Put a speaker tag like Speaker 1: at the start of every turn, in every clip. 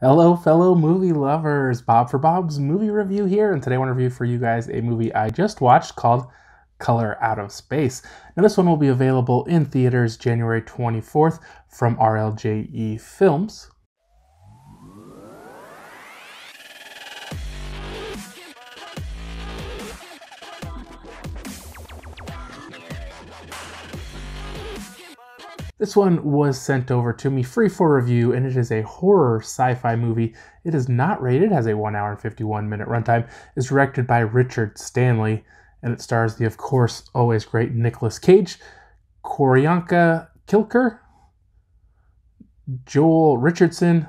Speaker 1: Hello, fellow movie lovers. Bob for Bob's movie review here, and today I want to review for you guys a movie I just watched called Color Out of Space. Now, this one will be available in theaters January 24th from RLJE Films. This one was sent over to me free for review, and it is a horror sci fi movie. It is not rated, has a 1 hour and 51 minute runtime, is directed by Richard Stanley, and it stars the, of course, always great Nicolas Cage, Koryanka Kilker, Joel Richardson,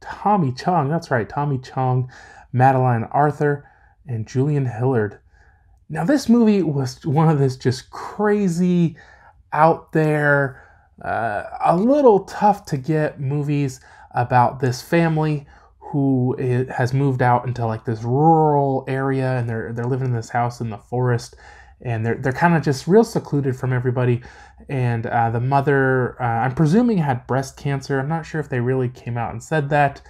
Speaker 1: Tommy Chong, that's right, Tommy Chong, Madeline Arthur, and Julian Hillard. Now, this movie was one of this just crazy, out there, uh, a little tough to get movies about this family who is, has moved out into like this rural area and they're they're living in this house in the forest and they're they're kind of just real secluded from everybody and uh, the mother uh, i'm presuming had breast cancer i'm not sure if they really came out and said that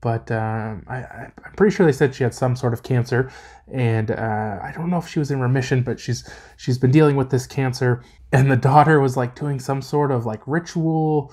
Speaker 1: but um, I, am pretty sure they said she had some sort of cancer, and uh, I don't know if she was in remission, but she's she's been dealing with this cancer, and the daughter was like doing some sort of like ritual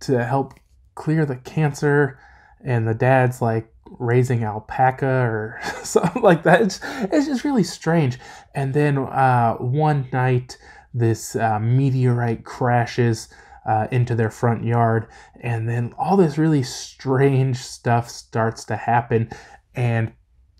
Speaker 1: to help clear the cancer, and the dad's like raising alpaca or something like that. It's, it's just really strange. And then uh, one night, this uh, meteorite crashes uh, into their front yard. And then all this really strange stuff starts to happen. And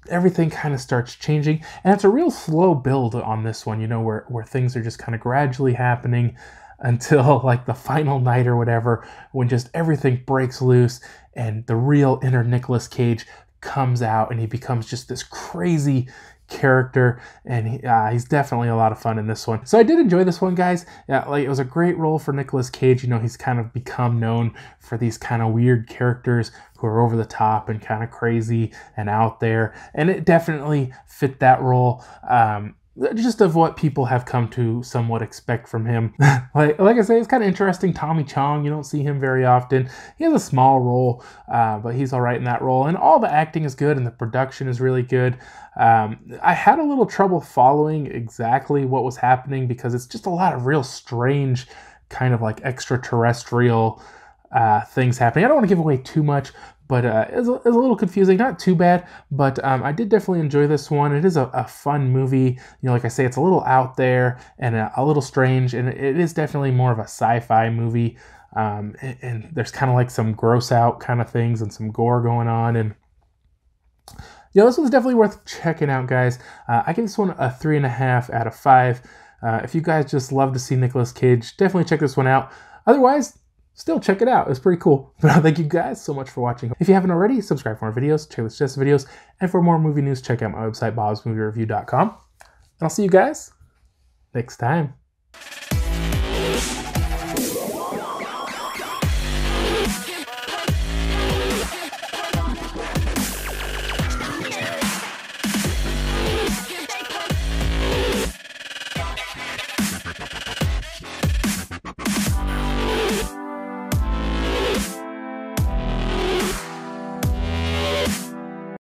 Speaker 1: everything kind of starts changing and it's a real slow build on this one you know where, where things are just kind of gradually happening until like the final night or whatever when just everything breaks loose and the real inner Nicolas Cage comes out and he becomes just this crazy character, and he, uh, he's definitely a lot of fun in this one. So I did enjoy this one, guys. Yeah, like it was a great role for Nicolas Cage. You know, he's kind of become known for these kind of weird characters who are over the top and kind of crazy and out there, and it definitely fit that role. Um, just of what people have come to somewhat expect from him. like, like I say, it's kind of interesting. Tommy Chong, you don't see him very often. He has a small role, uh, but he's all right in that role. And all the acting is good, and the production is really good. Um, I had a little trouble following exactly what was happening because it's just a lot of real strange, kind of like extraterrestrial uh, things happening. I don't want to give away too much, but uh, it's, a, a, little confusing. Not too bad, but um, I did definitely enjoy this one. It is a, a, fun movie. You know, like I say, it's a little out there and a, a little strange, and it is definitely more of a sci-fi movie. Um, and, and there's kind of like some gross out kind of things and some gore going on, and yeah, this one's definitely worth checking out, guys. Uh, I give this one a three and a half out of five. Uh, if you guys just love to see Nicolas Cage, definitely check this one out. Otherwise, still check it out. It's pretty cool. But uh, thank you guys so much for watching. If you haven't already, subscribe for more videos, check out suggested videos, and for more movie news, check out my website, bobsmoviereview.com. And I'll see you guys next time.